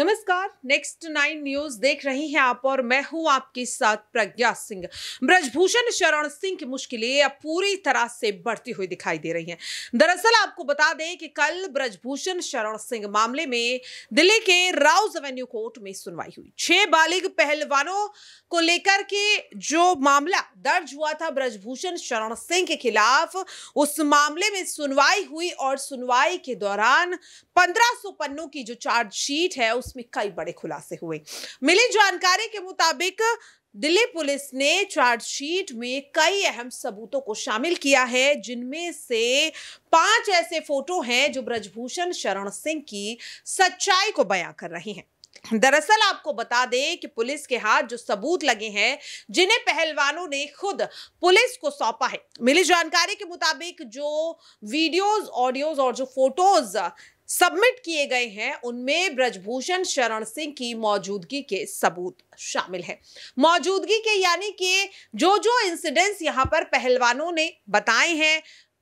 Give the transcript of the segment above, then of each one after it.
नमस्कार next nine news देख रहे हैं आप और मैं हूं आपके साथ प्रज्ञा सिंह ब्रजभूषण शरण सिंह की मुश्किलें अब पूरी तरह से बढ़ती हुई दिखाई दे रही हैं दरअसल आपको बता दें कि कल ब्रजभूषण शरण सिंह मामले में दिल्ली के राउज एवेन्यू कोर्ट में सुनवाई हुई छह बालिग पहलवानों को लेकर के जो मामला दर्ज हुआ था ब्रजभूषण शरण सिंह के खिलाफ उस मामले में सुनवाई हुई और सुनवाई के दौरान पंद्रह पन्नों की जो चार्जशीट है उस उसमें कई बड़े खुलासे हुए मिली जानकारी के मुताबिक दिल्ली पुलिस ने चार्जशीट में कई अहम सबूतों को शामिल किया है जिनमें से पांच ऐसे फोटो हैं जो ब्रजभूषण शरण सिंह की सच्चाई को बयां कर रही हैं दरअसल आपको बता दें कि पुलिस के हाथ जो सबूत लगे हैं जिन्हें पहलवानों ने खुद पुलिस को सौंपा है मिली जानकारी के मुताबिक जो वीडियोस ऑडियोज और जो फोटोज सबमिट किए गए हैं उनमें ब्रजभूषण शरण सिंह की मौजूदगी के सबूत शामिल है मौजूदगी के यानी कि जो जो इंसिडेंट्स यहाँ पर पहलवानों ने बताए हैं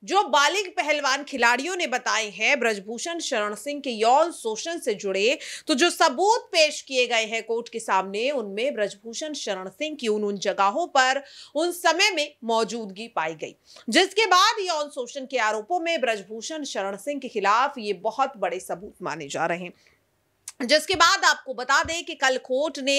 जो बालिग पहलवान खिलाड़ियों ने बताए हैं ब्रजभूषण शरण सिंह के यौन शोषण से जुड़े तो जो सबूत पेश किए गए हैं कोर्ट के सामने उनमें ब्रजभूषण शरण सिंह की उन उन जगहों पर उन समय में मौजूदगी पाई गई जिसके बाद यौन शोषण के आरोपों में ब्रजभूषण शरण सिंह के खिलाफ ये बहुत बड़े सबूत माने जा रहे हैं जिसके बाद आपको बता दें कि कल कोर्ट ने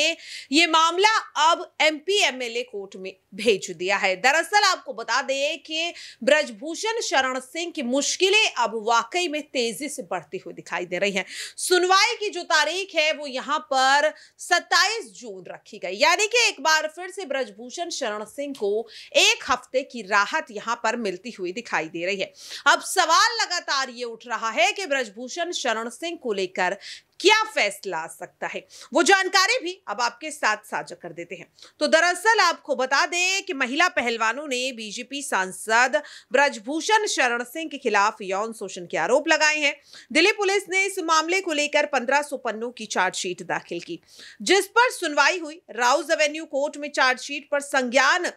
ये मामला अब एमपी एमएलए कोर्ट में भेज दिया है दरअसल आपको बता दें कि ब्रजभूषण शरण सिंह की मुश्किलें अब वाकई में तेजी से बढ़ती हुई दिखाई दे रही हैं सुनवाई की जो तारीख है वो यहाँ पर 27 जून रखी गई यानी कि एक बार फिर से ब्रजभूषण शरण सिंह को एक हफ्ते की राहत यहाँ पर मिलती हुई दिखाई दे रही है अब सवाल लगातार ये उठ रहा है कि ब्रजभूषण शरण सिंह को लेकर क्या फैसला आ सकता है वो जानकारी भी अब आपके साथ साझा कर देते हैं तो दरअसल आपको बता दें कि महिला पहलवानों ने बीजेपी सांसद ब्रजभूषण शरण सिंह के खिलाफ यौन शोषण के आरोप लगाए हैं दिल्ली पुलिस ने इस मामले को लेकर पंद्रह सौ पन्नों की चार्जशीट दाखिल की जिस पर सुनवाई हुई राउज एवेन्यू कोर्ट में चार्जशीट पर संज्ञान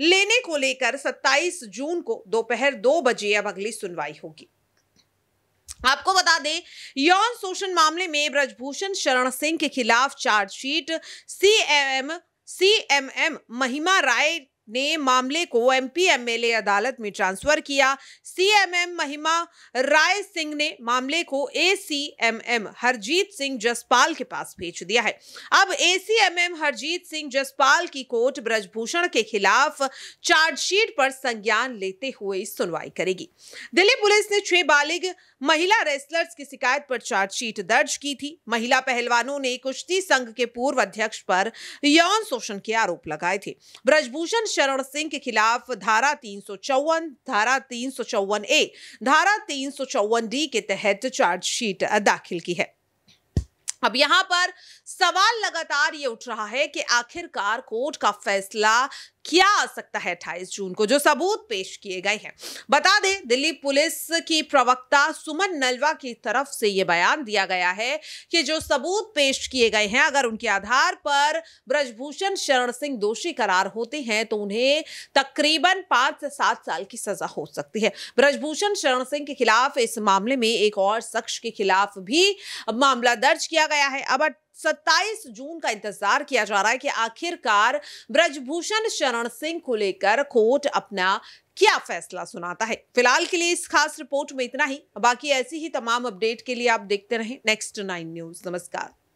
लेने को लेकर 27 जून को दोपहर दो बजे अब अगली सुनवाई होगी आपको बता दें यौन शोषण मामले में ब्रजभूषण शरण सिंह के खिलाफ chargesheet C C M M Mahima Rai ने मामले को एमपी एमएलए अदालत में ट्रांसफर किया सीएमएम महिमा राय सिंह ने मामले को एसीएमएम हरजीत सिंह जसपाल के पास भेज दिया है अब एसीएमएम हरजीत सिंह जसपाल की कोर्ट ब्रजभूषण के खिलाफ चार्जशीट पर संज्ञान लेते हुए सुनवाई करेगी दिल्ली पुलिस ने छह बालिग महिला रेसलर्स की शिकायत पर चार्जशीट दर्ज की थी महिला पहलवानों ने कुश्ती संघ के पूर्व अध्यक्ष पर यौन शोषण के आरोप लगाए थे ब्रजभूषण शरण सिंह के खिलाफ धारा तीन धारा तीन ए धारा तीन डी के तहत चार्जशीट दाखिल की है अब यहां पर सवाल लगातार ये उठ रहा है कि आखिरकार कोर्ट का फैसला क्या आ सकता है अट्ठाईस जून को जो सबूत पेश किए गए हैं बता दें दिल्ली पुलिस की प्रवक्ता सुमन नलवा की तरफ से ये बयान दिया गया है कि जो सबूत पेश किए गए हैं अगर उनके आधार पर ब्रजभूषण शरण सिंह दोषी करार होते हैं तो उन्हें तकरीबन पांच से सात साल की सजा हो सकती है ब्रजभूषण शरण सिंह के खिलाफ इस मामले में एक और शख्स के खिलाफ भी मामला दर्ज किया गया है अब 27 जून का इंतजार किया जा रहा है कि आखिरकार ब्रजभूषण शरण सिंह को लेकर कोर्ट अपना क्या फैसला सुनाता है फिलहाल के लिए इस खास रिपोर्ट में इतना ही बाकी ऐसी ही तमाम अपडेट के लिए आप देखते रहें नेक्स्ट नाइन न्यूज नमस्कार